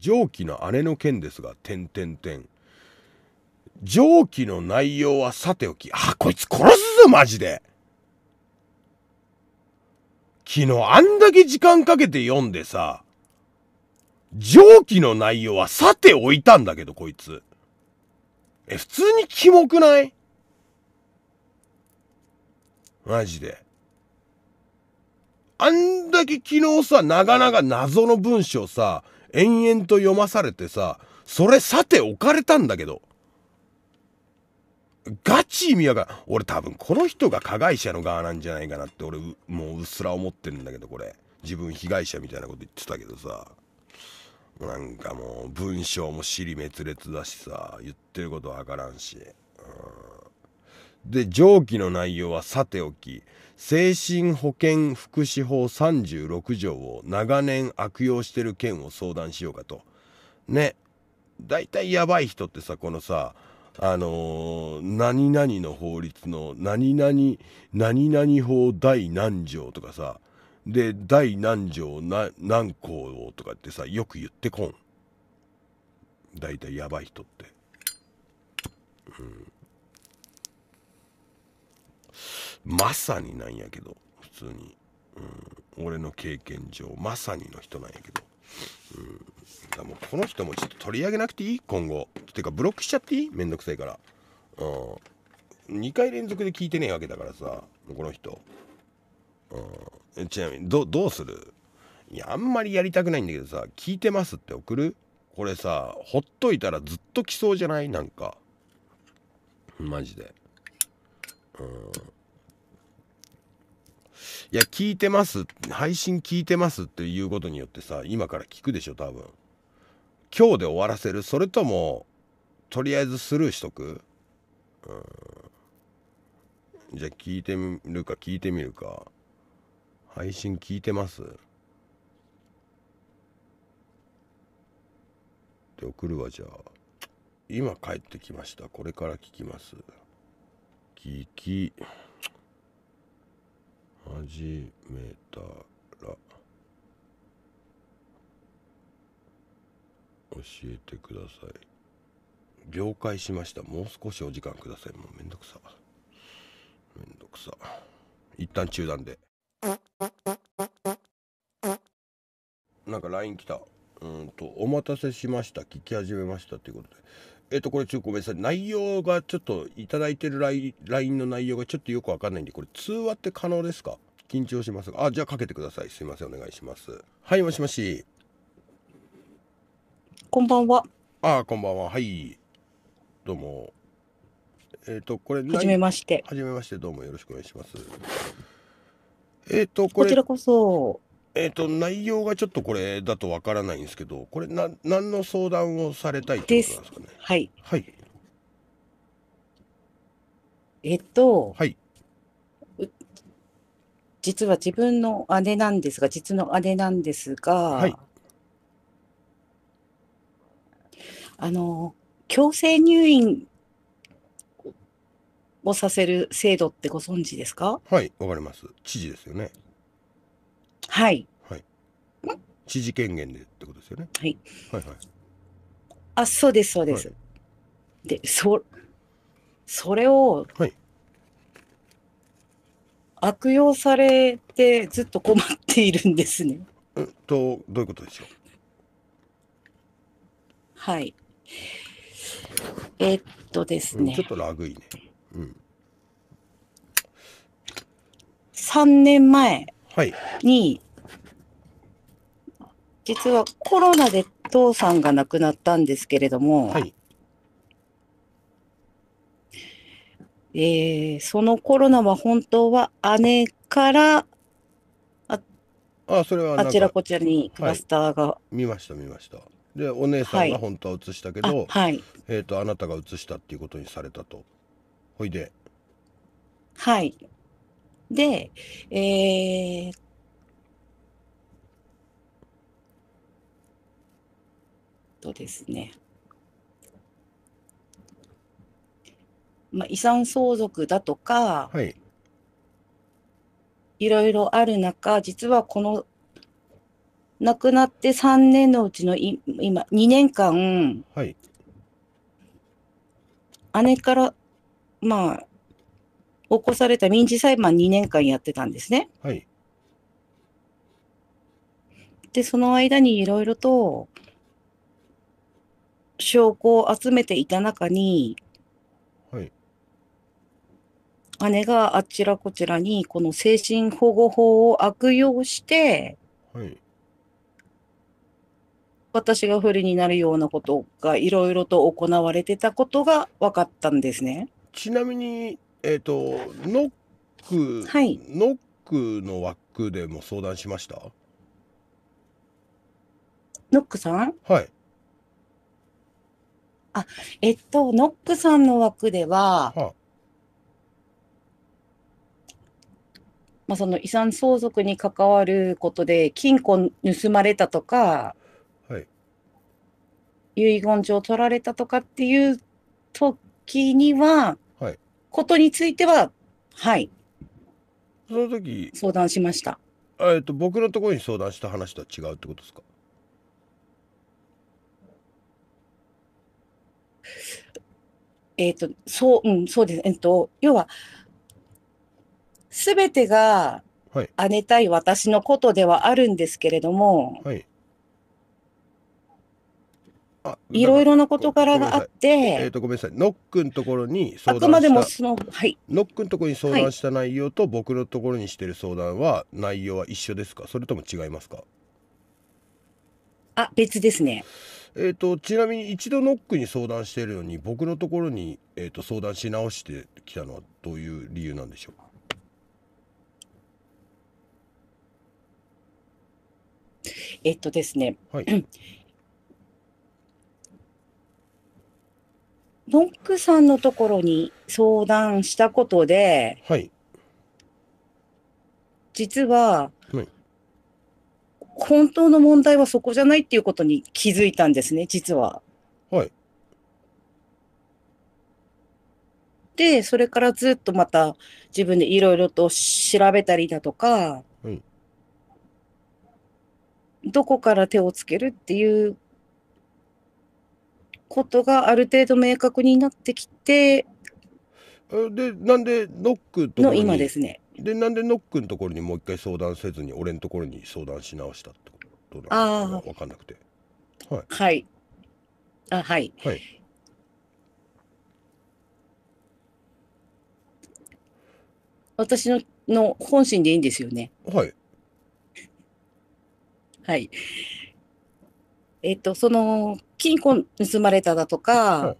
上記の姉の件ですが、点点点。上記の内容はさておき、あ、こいつ殺すぞ、マジで昨日あんだけ時間かけて読んでさ、上記の内容はさておいたんだけど、こいつ。え、普通にキモくないマジで。あんだけ昨日さ、長々謎の文章さ、延々と読まされてさ、それさて置かれたんだけど。ガチ意味わかん俺多分この人が加害者の側なんじゃないかなって俺もううっすら思ってるんだけどこれ自分被害者みたいなこと言ってたけどさなんかもう文章も尻滅裂だしさ言ってることわからんし、で上記の内容はさておき精神保健福祉法36条を長年悪用してる件を相談しようかとね大体やばい人ってさこのさあのー、何々の法律の何々何々法第何条とかさで、第何条何項をとかってさ、よく言ってこん。大体やばい人って。うん。まさになんやけど、普通に。うん、俺の経験上、まさにの人なんやけど。うん、だもうこの人もちょっと取り上げなくていい今後てかブロックしちゃっていいめんどくさいから、うん、2回連続で聞いてねえわけだからさこの人うん、ちなみにどどうするいやあんまりやりたくないんだけどさ「聞いてます」って送るこれさほっといたらずっと来そうじゃないなんかマジでうんいや聞いてます配信聞いてますっていうことによってさ今から聞くでしょ多分今日で終わらせるそれともとりあえずスルーしとくうんじゃあ聞いてみるか聞いてみるか配信聞いてますで送るわじゃあ今帰ってきましたこれから聞きます聞き始めたら教えてください了解しましたもう少しお時間くださいもうめんどくさめんどくさ一旦中断でなんか LINE 来た。うんと、お待たせしました。聞き始めました。ということで。えっ、と、これちょっとごめんなさい。内容がちょっと、頂いてる LINE の内容がちょっとよくわかんないんで、これ通話って可能ですか緊張しますが。あ、じゃあかけてください。すいません。お願いします。はい、もしもし。こんばんは。あ、こんばんは。はい。どうも。えっ、と、これ、はじめまして。はじめまして。どうもよろしくお願いします。えっ、ー、と、これ。こちらこそ。えっ、ー、と、内容がちょっとこれだとわからないんですけど、これな、何の相談をされたいってことなんですかね。はい。はい。えっと、はい。実は自分の姉なんですが、実の姉なんですが、はい、あの、強制入院をさせる制度ってご存知ですかはい、わかります。知事ですよね。はい。知事権限でってことですよね。はい。はいはい。あ、そうです、そうです。で、そ、それをはい悪用されてずっと困っているんですね。うんと、どういうことでしょう。はい。えっとですねちょっ。とラグいね。うん。3年前に、はい、実はコロナで父さんが亡くなったんですけれども、はい、えー、そのコロナは本当は姉からああそれはあちらこちらにクラスターが、はい、見ました見ましたでお姉さんが本当は移したけど、はい、えーとあなたが移したっていうことにされたとほいではいで、えー、とですね、まあ、遺産相続だとか、はい、いろいろある中、実はこの亡くなって3年のうちの今、2年間、はい、姉から、まあ、起こされた民事裁判2年間やってたんですね。はい、で、その間にいろいろと証拠を集めていた中に、はい、姉があちらこちらにこの精神保護法を悪用して、はい、私が不利になるようなことがいろいろと行われてたことが分かったんですね。ちなみにえっ、ー、とノック、はい、ノックの枠でも相談しましたノックさんはいあえっとノックさんの枠では、はあ、まあ、その遺産相続に関わることで金庫盗まれたとか、はい、遺言状取られたとかっていう時にはことについては、はい、その時相談しました。えっと、僕のところに相談した話とは違うってことですかえっ、と、そう、うん、そうです。えっ、と、要は、すべてが、姉対私のことではあるんですけれども、はい、いろいろな事柄があって、えっ、ー、とごめんなさい、ノックのところに相談した。あくまでもそのはい。ノックのところに相談した内容と、僕のところにしてる相談は内容は一緒ですか、それとも違いますか。あ、別ですね。えっ、ー、とちなみに一度ノックに相談しているのに僕のところにえっ、ー、と相談し直してきたのはどういう理由なんでしょうえっとですね、はい、ノックさんのところに相談したことで、はい、実は、はい、本当の問題はそこじゃないっていうことに気づいたんですね、実は。はい。で、それからずっとまた自分でいろいろと調べたりだとか、はい、どこから手をつけるっていうことがある程度明確になってきてでなんでノックの今ですねでなんでノックのところにもう一回相談せずに俺のところに相談し直したってことなのか分かんなくてはい、はい、あはい、はい、私のの本心でいいんですよねはいはいえっ、ー、とその金庫盗まれただとか、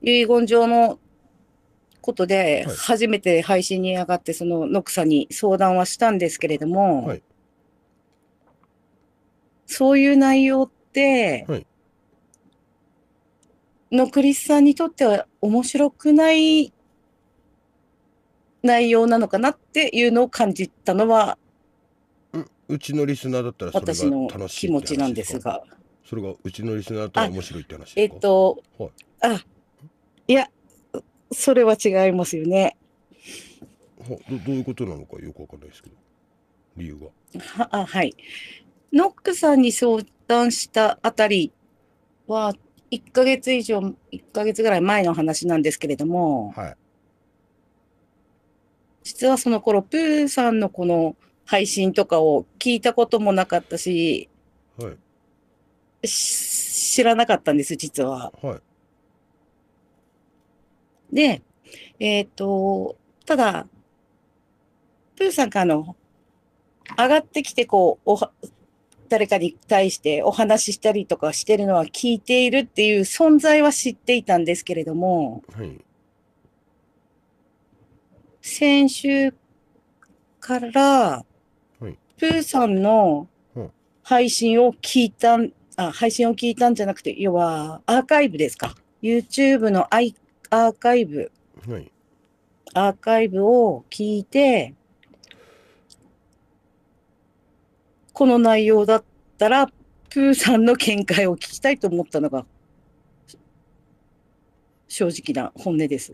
遺言状のことで、初めて配信に上がって、そのノクさに相談はしたんですけれども、はい、そういう内容って、はい、ノクリスさんにとっては面白くない内容なのかなっていうのを感じたのは、うちのリスナーだったらそれが楽しい私の気持ちなんですが。それがうちのリスナーとは面白いって話えっと、はい、あいやそれは違いますよねはどどういうことなのかよくわかんないですけど理由がはあはいノックさんに相談したあたりは1か月以上1か月ぐらい前の話なんですけれども、はい、実はその頃プーさんのこの配信とかを聞いたこともなかったし知らなかったんです、実は。はい、で、えっ、ー、と、ただ、プーさんからの、上がってきて、こう、おは、誰かに対してお話ししたりとかしてるのは聞いているっていう存在は知っていたんですけれども、はい、先週から、はい、プーさんの配信を聞いたんあ、配信を聞いたんじゃなくて、要はアーカイブですか。YouTube のアイアーカイブ、はい、アーカイブを聞いて、この内容だったら、プーさんの見解を聞きたいと思ったのが、正直な本音です。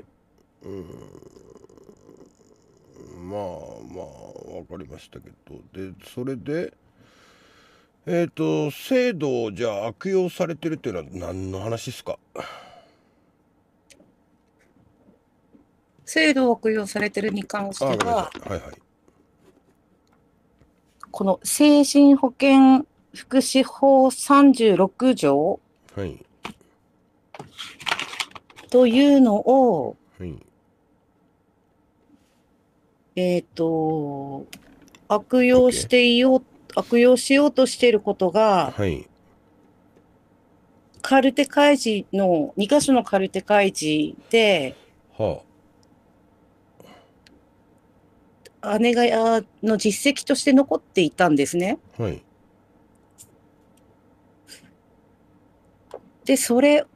うん。まあまあ、わかりましたけど。で、それで、えっ、ー、と制度をじゃあ悪用されてるっていうのは何の話ですか制度を悪用されてるに関しては、はいはい、この精神保健福祉法36条、はい、というのを、はい、えっ、ー、と、悪用していよう悪用しようとしていることが、はい、カルテ開示の、2箇所のカルテ開示で、はあ、姉がの実績として残っていたんですね。はい、で、それ、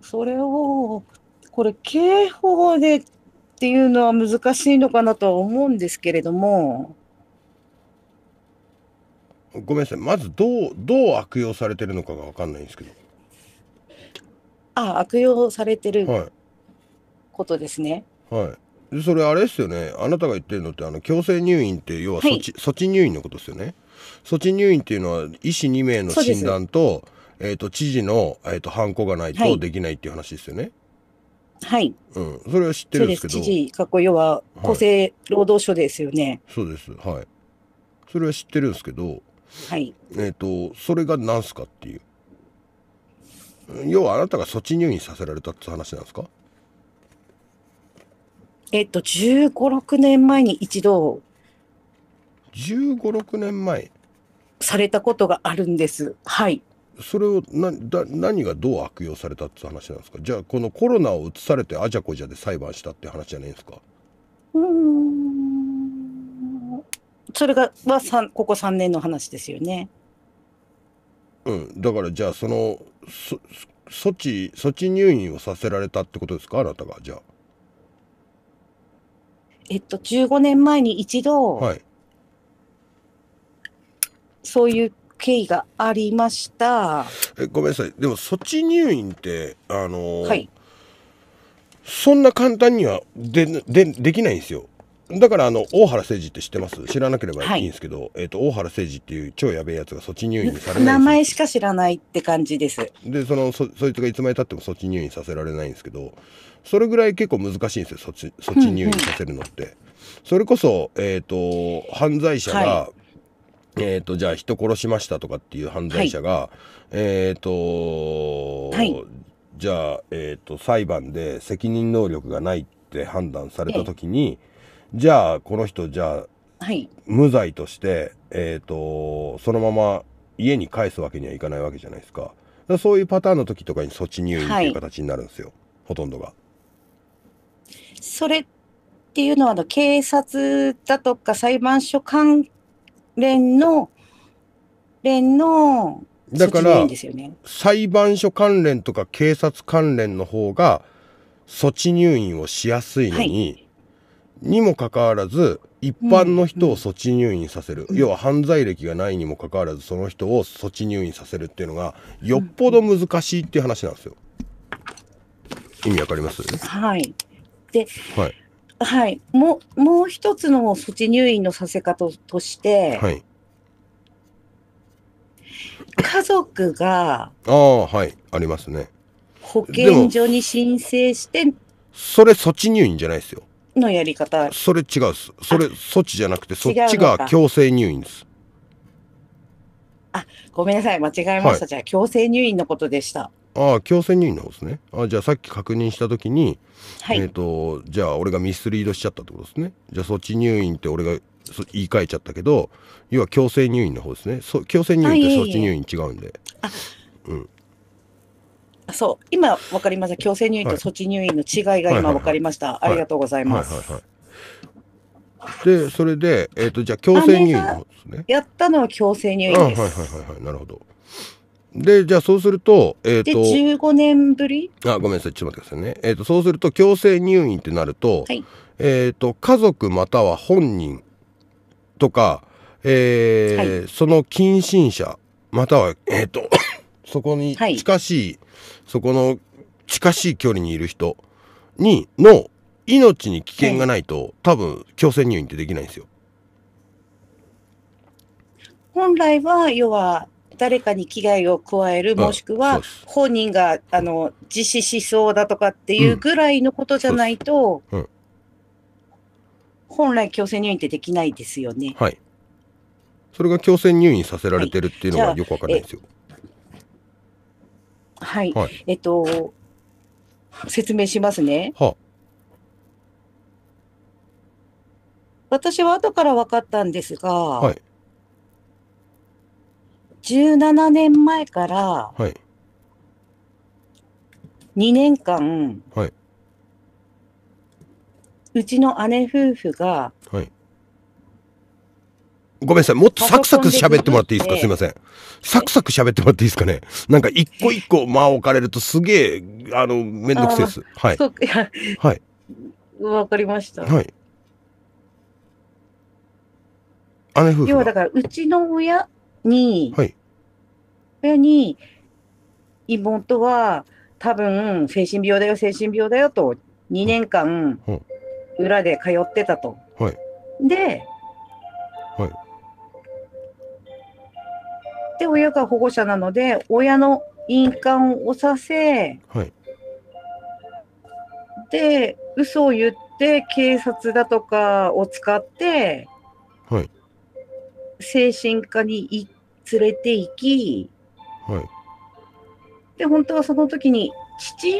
それを、これ、刑法でっていうのは難しいのかなとは思うんですけれども、ごめんなさいまずどうどう悪用されてるのかが分かんないんですけどあ悪用されてることですねはいそれあれですよねあなたが言ってるのってあの強制入院って要は措置はい、措置入院のことですよね措置入院っていうのは医師2名の診断と,、えーと、知事の、えーと、とハがないとできないっていう話ですよね。はい、うん、それは知ってるんですけど知事かっこ要は厚生労働省ですよね、はい、そうですはいそれは知ってるんですけどはいえっと、それが何すかっていう要はあなたが措置入院させられたって話なんですかえっと1 5 6年前に一度1 5 6年前されたことがあるんですはいそれをなだ何がどう悪用されたって話なんですかじゃあこのコロナを移されてあじゃこじゃで裁判したって話じゃないですかうんそれがはここ3年の話ですよね。うん、だからじゃあそのそ措置措置入院をさせられたってことですかあなたがじゃあ。えっと15年前に一度、はい、そういう経緯がありました。えごめんなさいでも措置入院ってあのーはい、そんな簡単にはででできないんですよ。だからあの大原誠二って知ってます知らなければいいんですけど、はい、えっと、大原誠二っていう超やべえやつが措置入院されない名前しか知らないって感じですでそのそそいつがいつまでたっても措置入院させられないんですけどそれぐらい結構難しいんですよ措置措置入院させるのって、うんうん、それこそ、えーと、犯罪者が、はい、えっと、じゃあ人殺しましたとかっていう犯罪者が、はい、えっ、と、じゃあ、えー、と裁判で責任能力がないって判断された時に、ええじゃあこの人じゃあ、はい、無罪として、えーと、そのまま家に返すわけにはいかないわけじゃないですかかそういうパターンの時とかに措置入院っていう形になるんですよ、はい、ほとんどが。それっていうのはあの警察だとか裁判所関連の連のだから、裁判所関連とか警察関連の方が措置入院をしやすいのに、はいにもかかわらず一般の人を措置入院させる、うん要は犯罪歴がないにもかかわらずその人を措置入院させるっていうのがよっぽど難しいっていう話なんですよ。意味わかります、はい、で、はい、はい、ももう一つの措置入院のさせ方として、はい、家族がああはいありますね保健所に申請してそれ措置入院じゃないですよのやり方それ違うっすそれ措置じゃなくてそっちが強制入院ですあごめんなさい間違えました、はい、じゃあ強制入院のことでしたああ強制入院の方ですねあじゃあさっき確認した時に、はい、えっ、ー、とじゃあ俺がミスリードしちゃったってことですねじゃあ措置入院って俺が言い換えちゃったけど要は強制入院の方ですねそ強制入院と措置入院違うんであうんそう、今分かりました。強制入院と措置入院の違いが今分かりました。はいはいはいありがとうございます。はいはいはいでそれで、えーと、じゃあ強制入院の方ですねやったのは強制入院はいはいはいはいなるほどでじゃあそうすると,、えーと、で15年ぶりあごめんなさいちょっと待ってくださいね、えーと、とそうすると強制入院ってなると,、はいえー、と家族または本人とか、えー、はい、その近親者または、えー、と そこに近しい、はい、そこの近しい距離にいる人にの命に危険がないと、はい、多分強制入院ってできないんですよ。本来は要は誰かに危害を加えるもしくは本人があの自死しそうだとかっていうぐらいのことじゃないと、うんうん、本来強制入院ってできないですよね。はい。それが強制入院させられてるっていうのがよくわかんないですよ。はいはい。はい、えっと、説明しますね。は私は後から分かったんですが、はい、17年前から、は2年間、はい、うちの姉夫婦が、はい、ごめんなさい。もっとサクサク喋ってもらっていいですかすいません。サクサク喋ってもらっていいですかねなんか一個一個間を置かれるとすげえ、あの、めんどくせえです。はい。そういやはい。わかりました。はい。姉夫婦。要はだから、うちの親に、はい。親に、妹は、多分、精神病だよ、精神病だよと、2年間、裏で通ってたと。はい。で、で、親が保護者なので、親の印鑑を押させ、はい、で、嘘を言って、警察だとかを使って、はい、精神科に連れて行き、はい、で、本当はその時に、父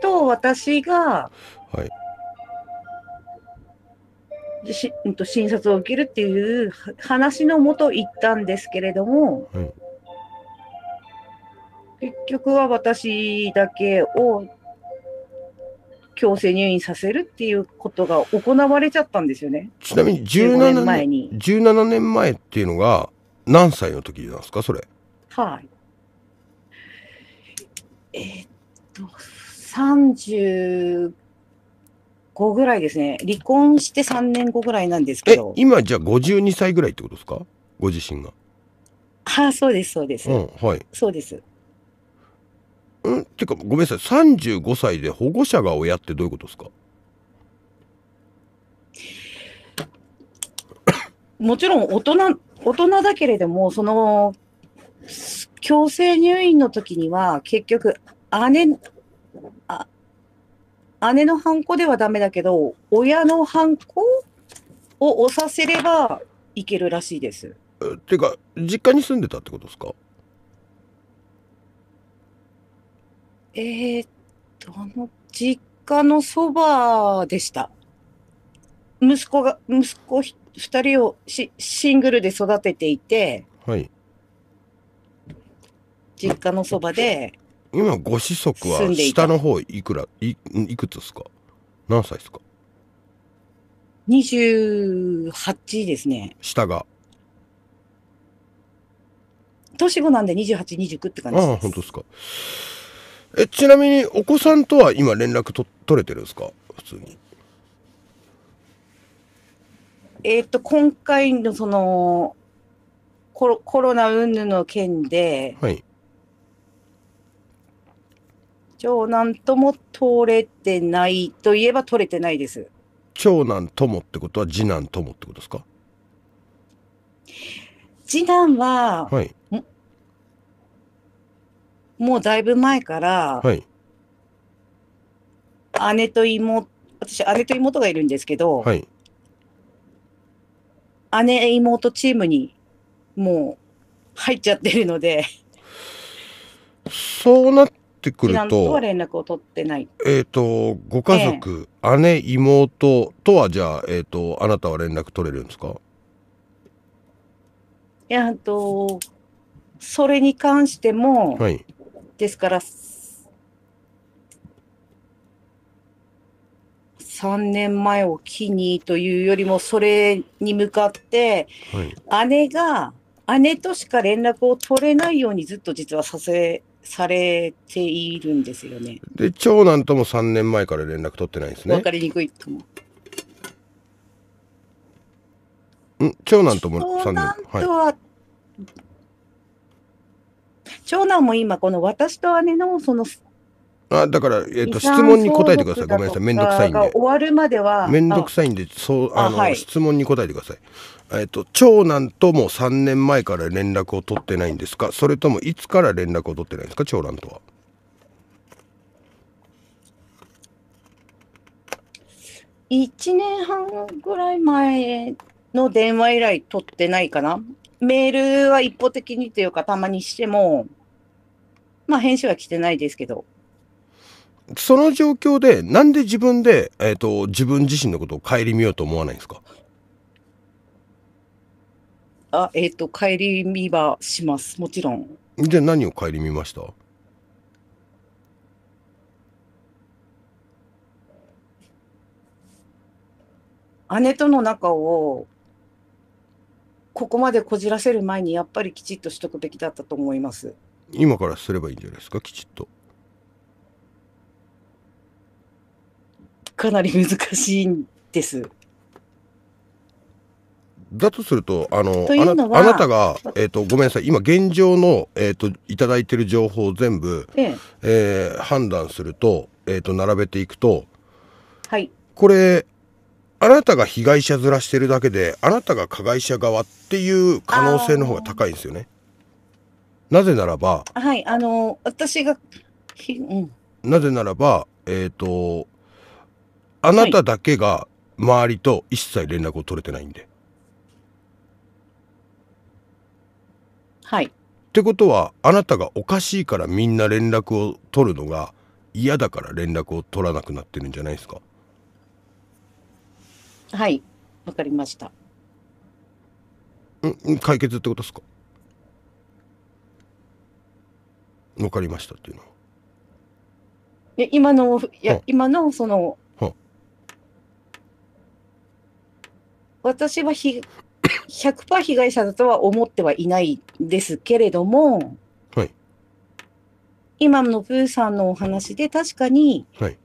と私が、はい、し、うん、と診察を受けるっていう話のもと行ったんですけれども、はい、結局は私だけを強制入院させるっていうことが行われちゃったんですよね。ちなみに17年前に17年前っていうのが何歳の時なんですかそれ。はい。えー、っと35後ぐらいですね。離婚して3年後ぐらいなんですけえど。今じゃあ52歳ぐらいってことですかご自身があ、そうです、そうです。うんはいそうです。うんてかごめんなさい35歳で保護者が親ってどういうことですか もちろん大人、大人だけれども、その、強制入院の時には、結局、姉、姉のハンコではダメだけど、親のハンコを押させればいけるらしいです。っていうか、実家に住んでたってことですかえー、っと、あの、実家のそばでした。息子が、息子2人をしシングルで育てていて、はい。実家のそばで、今ご子息は下の方いくらいいくつですか何歳ですか28ですね下が年後なんで2829って感じですああ本当ですかえちなみにお子さんとは今連絡と取れてるんですか普通にえっ、と今回のそのコロコロナ云々の件で、はい、長男とも取れてないといえば取れてないです。長男ともってことは次男ともってことですか次男は、はい、もうだいぶ前から、はい、姉と妹、私姉と妹がいるんですけど、はい、姉妹チームにもう入っちゃってるので。そうなっってくるととは連絡を取ってないえっ、とご家族、え姉妹とはじゃあ、えーと、とあなたは連絡取れるんですかいやとそれに関しても、はい、ですから3年前を機にというよりもそれに向かって、はい、姉が姉としか連絡を取れないようにずっと実はさせされているんですよね。で、長男とも3年前から連絡取ってないんですね。わかりにくいかも。ん長男とも3年。長男とは、はい、長男も今、この私と姉のそのあだから、えーと、質問に答えてくださいごめんなさい面倒くさいんで終わるまでは面倒くさいんでそうあの、はい、質問に答えてくださいえっ、ー、と長男とも3年前から連絡を取ってないんですかそれともいつから連絡を取ってないんですか長男とは1年半ぐらい前の電話以来取ってないかなメールは一方的にというかたまにしてもまあ返信は来てないですけどその状況で、なんで自分で、えっ、ー、と、自分自身のことを顧みようと思わないんですかあ、えっ、ー、と、顧みはします。もちろん。じゃあ何を顧みました姉との仲をここまでこじらせる前にやっぱりきちっとしとくべきだったと思います今からすればいいんじゃないですかきちっとかなり難しいんです。だとすると、あの、あなあなたが、えっ、ー、と、ごめんなさい、今現状の、えっ、ー、と、いただいてる情報を全部、えええー、判断すると、えっ、と、並べていくと、はい。これ、あなたが被害者面してるだけで、あなたが加害者側っていう可能性の方が高いんですよね。なぜならば、はい、あの、私が、うん、なぜならば、えっ、と、あなただけが周りと一切連絡を取れてないんで。はい。ってことはあなたがおかしいからみんな連絡を取るのが嫌だから連絡を取らなくなってるんじゃないですかはい。わかりました。うんうん解決ってことですかわかりましたっていうのは。今の、いや、うん今のその私はひ100%被害者だとは思ってはいないですけれども、はい、今のプーさんのお話で確かに、はい、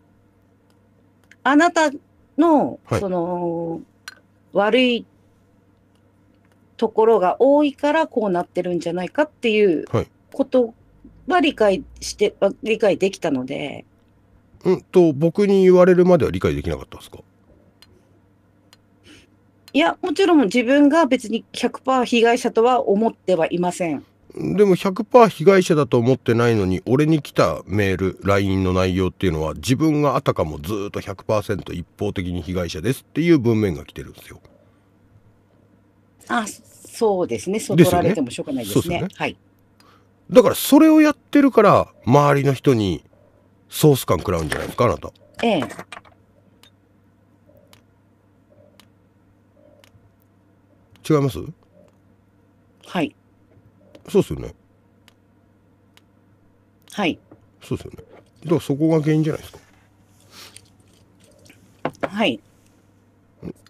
あなたの、はい、その悪いところが多いからこうなってるんじゃないかっていうことは理解して、理解できたので。うんと僕に言われるまでは理解できなかったんですかいやもちろん自分が別に100%被害者とは思ってはいません。でも100%被害者だと思ってないのに俺に来たメール LINE の内容っていうのは自分があたかもずっと100%一方的に被害者ですっていう文面が来てるんですよ。あそうですねそう取られてもしょうがないですね。すねすねはい、だからそれをやってるから周りの人にソース感食らうんじゃないですかあなた。ええ。違いますはいそうですよねはいそうですよねだからそこが原因じゃないですかはい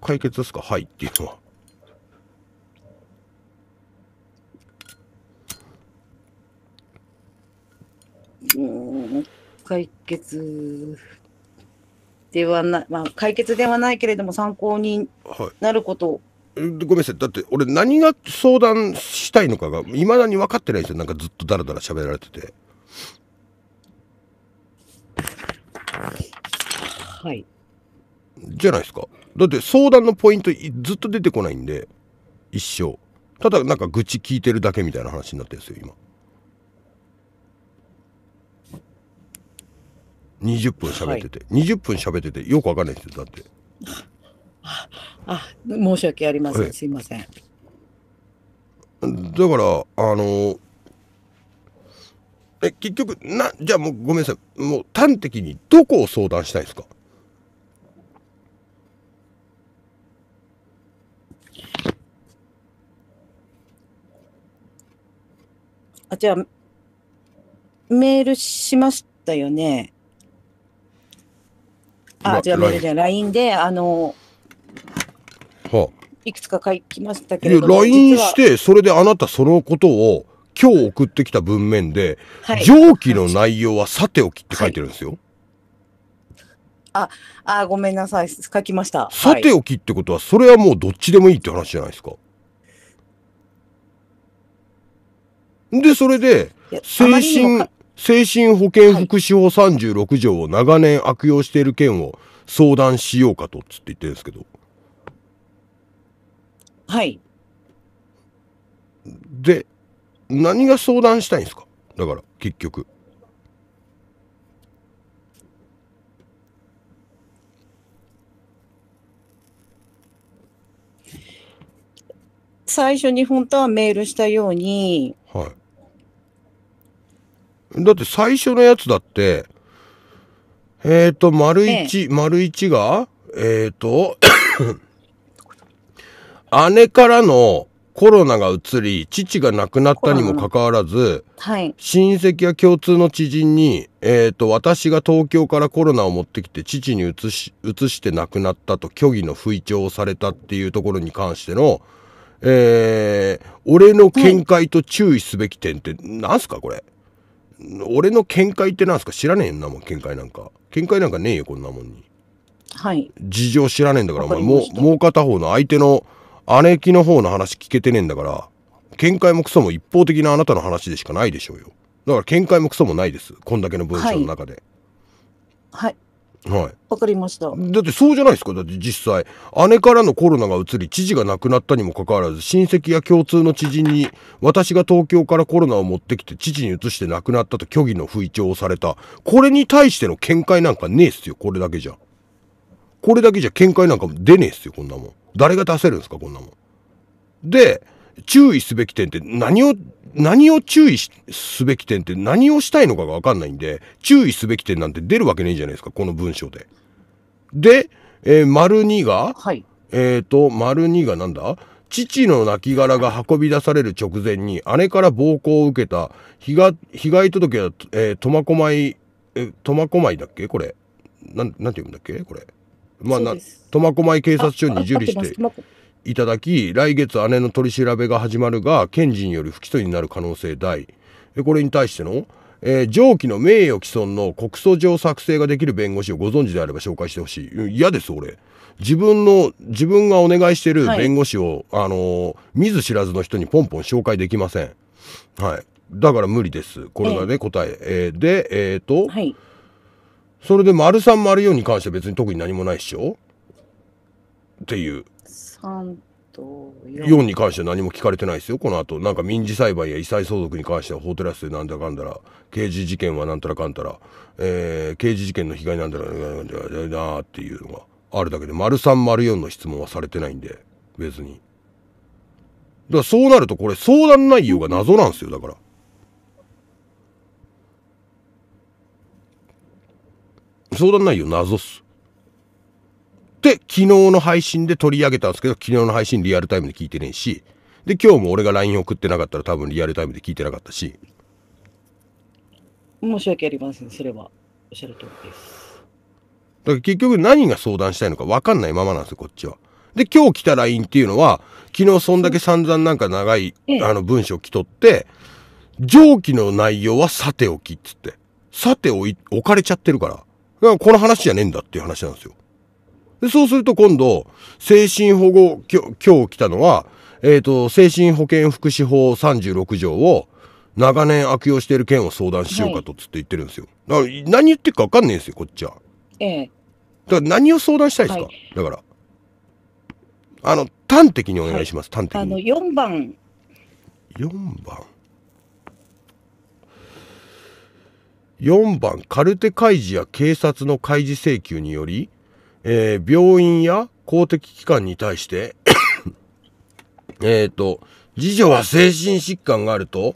解決ですかはいっていうのはうん解決ではなまあ、解決ではないけれども参考になることごめんなさいだって俺何が相談したいのかがいまだに分かってないんですよなんかずっとダラダラ喋られててはいじゃないですかだって相談のポイントずっと出てこないんで一生ただなんか愚痴聞いてるだけみたいな話になってるんですよ今20分喋ってて、はい、20分喋っててよく分かんないですよだってああ申し訳ありませんすいませんだからあのえ結局なじゃあもうごめんなさいもう端的にどこを相談したいですかあじゃあメールしましたよねあじゃあメールじゃラインであのはあ、いくつか書きましたけれども LINE してそれであなたそのことを今日送ってきた文面で、はい、上記の内容はさておきって書いてるんですよ。はい、ああごめんなさい書きました。さておきってことは、それはもうどっちでもいいって話じゃないですか。でそれで精神精神保健福祉法36条を長年悪用している件を相談しようかとっつって言ってるんですけど。はい。で、何が相談したいんですかだから、結局。最初に本当はメールしたように、はい、だって最初のやつだってえっ、ー、と丸一、ええ、丸一がえっ、ー、と姉からのコロナがうつり父が亡くなったにもかかわらず、はい、親戚や共通の知人に、えーと、私が東京からコロナを持ってきて父に移し移して亡くなったと虚偽の吹聴をされたっていうところに関しての、えー、俺の見解と注意すべき点って何すかこれ俺の見解って何すか知らねえんなもん見解なんか見解なんかねえよこんなもんに。はい、事情知らねえんだからお前ももう片方の相手の姉貴の方の話聞けてねえんだから、見解もクソも一方的なあなたの話でしかないでしょうよ。だから見解もクソもないです。こんだけの文章の中で。はい。はい。わ、かりました。だってそうじゃないですか。だって実際、姉からのコロナが移り、知事が亡くなったにもかかわらず、親戚や共通の知人に、私が東京からコロナを持ってきて、知事に移して亡くなったと虚偽の吹聴をされた。これに対しての見解なんかねえっすよ。これだけじゃ。これだけじゃ見解なんかも出ねえっすよ、こんなもん。誰が出せるんですかこんなもん。で注意すべき点って何を何を注意すべき点って何をしたいのかが分かんないんで注意すべき点なんて出るわけねえじゃないですかこの文章で。で、えー、丸2が、はい、えっ、と丸2がなんだ父の亡骸が運び出される直前に姉から暴行を受けた被害被害届は苫小牧苫小牧だっけこれなんなんて読むんだっけこれまあな苫小牧警察署に受理していただき来月姉の取り調べが始まるが検事により不起訴になる可能性大これに対しての、えー、上記の名誉毀損の告訴状作成ができる弁護士をご存知であれば紹介してほしい嫌です俺自分の自分がお願いしてる弁護士を、はい、あのー、見ず知らずの人にポンポン紹介できませんはいだから無理ですこれがね、えー、答ええー、でえっ、と、はいそれで丸三丸四に関しては別に特に何もないっしょっていう三と四。四に関しては何も聞かれてないですよこの後なんか民事裁判や遺産相続に関しては法テラスでなんだかんだら刑事事件はなんたらかんたら、えー、刑事事件の被害なんだらなんだなっていうのがあるだけで丸三丸四の質問はされてないんで別にだからそうなるとこれ相談内容が謎なんですよだから相談内容謎っす。で、昨日の配信で取り上げたんですけど、昨日の配信リアルタイムで聞いてねえし、で、今日も俺が LINE 送ってなかったら多分リアルタイムで聞いてなかったし。申し訳ありません。それはおっしゃる通りです。だから結局何が相談したいのか分かんないままなんですよ、こっちは。で、今日来た LINE っていうのは、昨日そんだけ散々なんか長い、あの文章来とって、上記の内容はさておきっつって。さておい、置かれちゃってるから。この話じゃねえんだっていう話なんですよ。で、そうすると今度、精神保護、今日来たのは、えっ、ー、と、精神保健福祉法36条を長年悪用している件を相談しようかとつって言ってるんですよ。はい、だから何言ってるか分かんないんですよ、こっちは。ええ。だから何を相談したいですか、はい、だから。あの、端的にお願いします、はい、端的に。あの、4番。4番。4番カルテ開示や警察の開示請求により、えー、病院や公的機関に対して えっと、次女は精神疾患があると、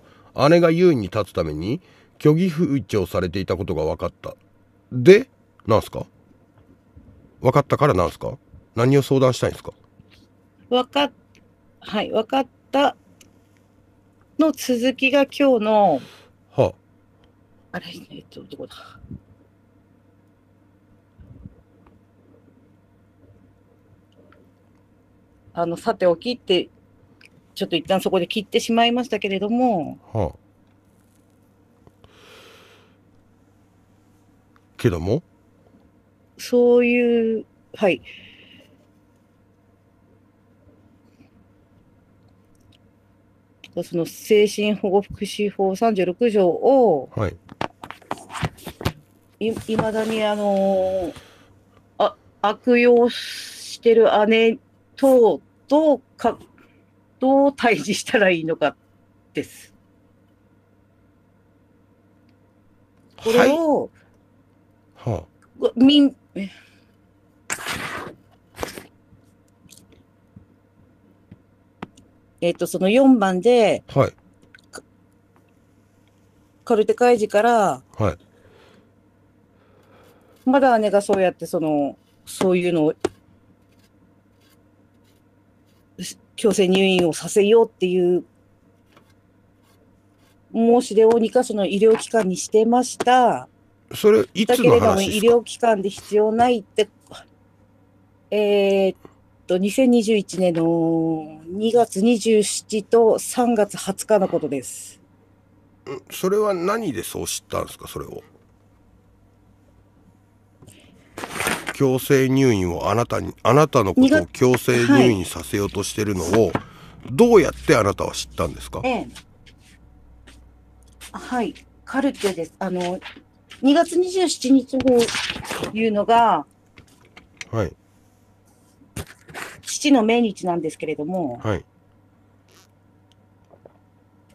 姉が優位に立つために、虚偽不一致をされていたことが分かった。で、なんすか分かったからなんすか何を相談したいんですか分かっ、はい、分かったの続きが今日のあれ、えっと、どこだあの、さておきって、ちょっと一旦そこで切ってしまいましたけれども。はあ、けどもそういう、はい。その精神保護福祉法36条を、はい、いいまだにあのあ悪用してる姉とどうかどう対峙したらいいのかです。これを、はいはあ、みんえっ、とその4番で、はい、カルテ開示から、はい、まだ姉がそうやってそのそういうのを強制入院をさせようっていう申し出を2か所の医療機関にしてました。それいつの話ですかだけれども医療機関で必要ないって、えー、っと、2021年の2月27と3月20日のことです。それは何でそう知ったんですか、それを。強制入院をあなたにあなたのことを強制入院させようとしてるのを、どうやってあなたは知ったんですか、ええ、はいカルテですあの2月27日というのが、はい、父の命日なんですけれども、はい、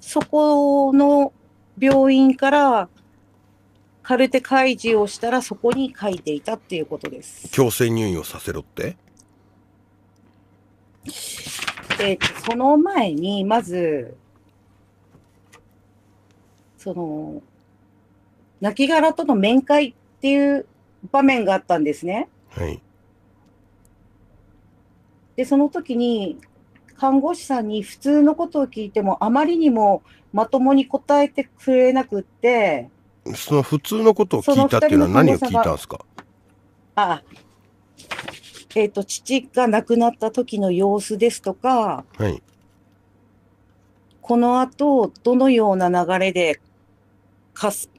そこの病院からカルテ開示をしたらそこに書いていたっていうことです。強制入院をさせろってでその前に、まず、その、亡きとの面会っていう場面があったんですね。はい。で、その時に、看護師さんに普通のことを聞いても、あまりにもまともに答えてくれなくって、その普通のことを聞いたっていうのは何を聞いたんですかあえっ、ー、と、父が亡くなった時の様子ですとか、はい、この後、どのような流れで、かす、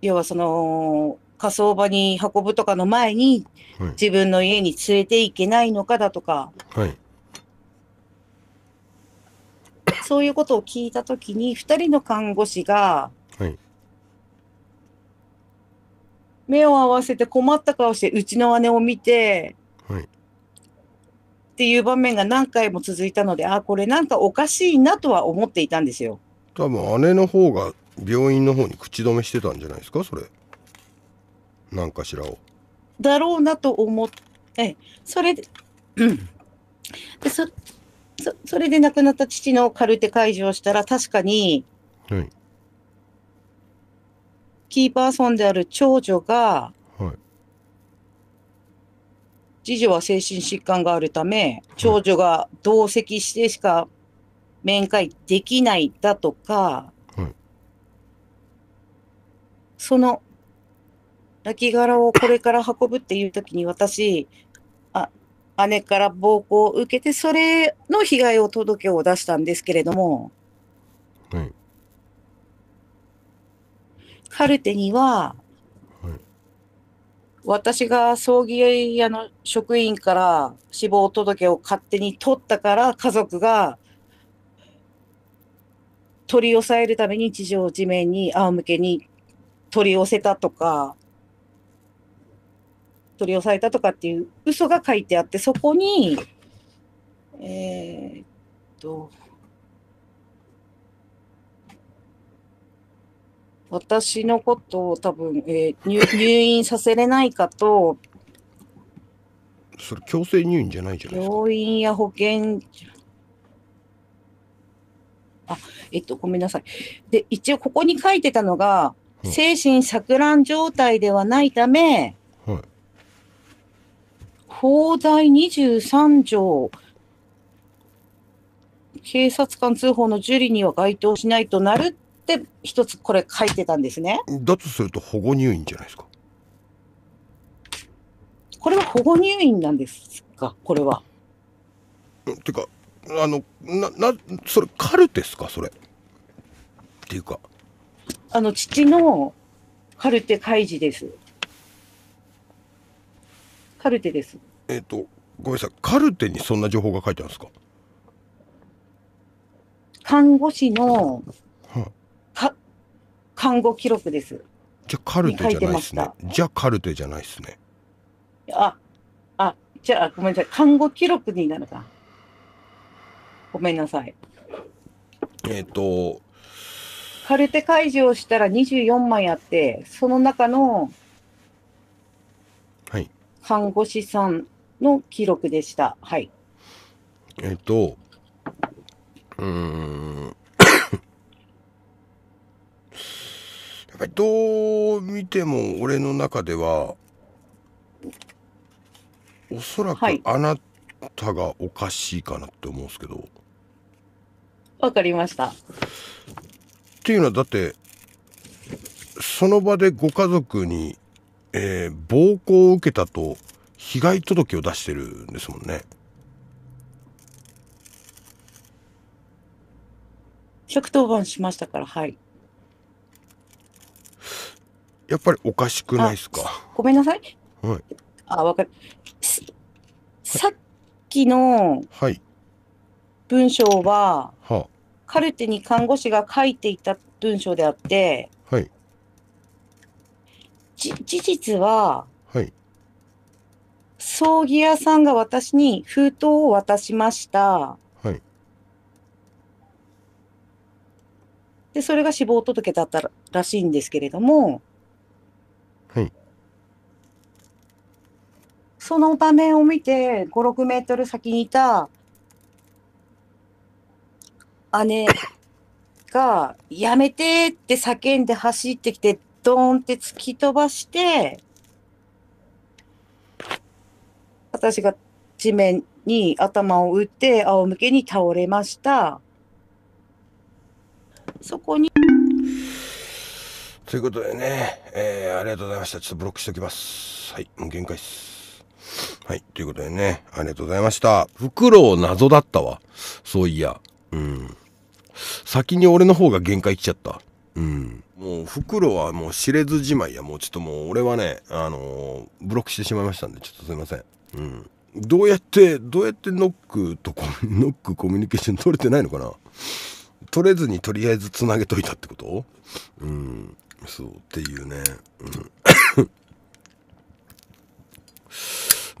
要はその、火葬場に運ぶとかの前に、はい、自分の家に連れていけないのかだとか、はい、そういうことを聞いた時に、2人の看護師が、はい、目を合わせて困った顔してうちの姉を見て、はい、っていう場面が何回も続いたのであこれなんかおかしいなとは思っていたんですよ多分姉の方が病院の方に口止めしてたんじゃないですかそれ何かしらを。だろうなと思ってそれで,、うん、でそそそれで亡くなった父のカルテ解除をしたら確かに、はい、キーパーソンである長女が、はい、次女は精神疾患があるため、長女が同席してしか面会できないだとか、はい、その、亡骸をこれから運ぶっていう時に私、あ姉から暴行を受けて、それの被害を届けを出したんですけれども、はいカルテには、はい、私が葬儀屋の職員から死亡届を勝手に取ったから家族が取り押さえるために地上地面に仰向けに取り寄せたとか、取り押さえたとかっていう嘘が書いてあって、そこに、えー、っと、私のことを多分、えー、入入院させれないかと、それ強制入院じゃないじゃないですか。病院や保健あ、えっと、ごめんなさい。で、一応ここに書いてたのが、うん、精神錯乱状態ではないため、はい、法第23条、警察官通報の受理には該当しないとなるって一つこれ書いてたんですね。だとすると保護入院じゃないですか。これは保護入院なんですかこれは。ていうかあのななそれカルテですかそれ。っていうか。あの父のカルテ開示です。カルテです。えっ、とごめんなさいカルテにそんな情報が書いてあるんですか看護師の看護記録です。じゃカルテじゃないですね。じゃカルテじゃないですね。あ、あ、じゃあごめんなさい。看護記録になるか。ごめんなさい。えっ、ー、と。カルテ解除をしたら24枚あって、その中の看護師さんの記録でした。はい。えっ、ー、と、うん、っぱりどう見ても俺の中ではおそらくあなたがおかしいかなって思うんですけど、っわかりました。っていうのはだってその場でご家族に、えー暴行を受けたと被害届を出してるんですもんね。110番しましたから、はい。やっぱりおかしくないですかごめんなさい。はい。あ、わかる。すさっきのはい。文章は、はカルテに看護師が書いていた文章であって、はい。じ事実は、はい。葬儀屋さんが私に封筒を渡しました。はい。で、それが死亡届だったららしいんですけれども、はい。その場面を見て、5、6メートル先にいた姉が、やめてって叫んで走ってきて、ドーンって突き飛ばして、私が地面に頭を打って仰向けに倒れました。そこに。ということでね、えー、ありがとうございました。ちょっとブロックしておきます。はい、もう限界っす。はい、ということでね、ありがとうございました。フクロウ謎だったわ。そういや。うん。先に俺の方が限界来ちゃった。うん。もう、袋はもう知れずじまいや。もうちょっともう、俺はね、あのー、ブロックしてしまいましたんで、ちょっとすいません。うん。どうやって、どうやってノックと ノックコミュニケーション取れてないのかな取れずにとりあえずつなげといたってことうん。そうっていうね、う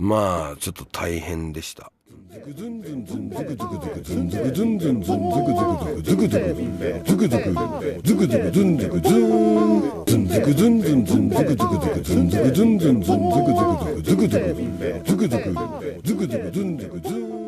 ん、まあちょっと大変でした。ズクズンズンズンズクズクズクズンズクズンズンズンズクズクズクズクズクズクズクズクズクズンズクズンズンズクズンズンズンズクズクズクズンズクズンズンズンズクズクズクズクズクズクズクズクズクズクズンズクズン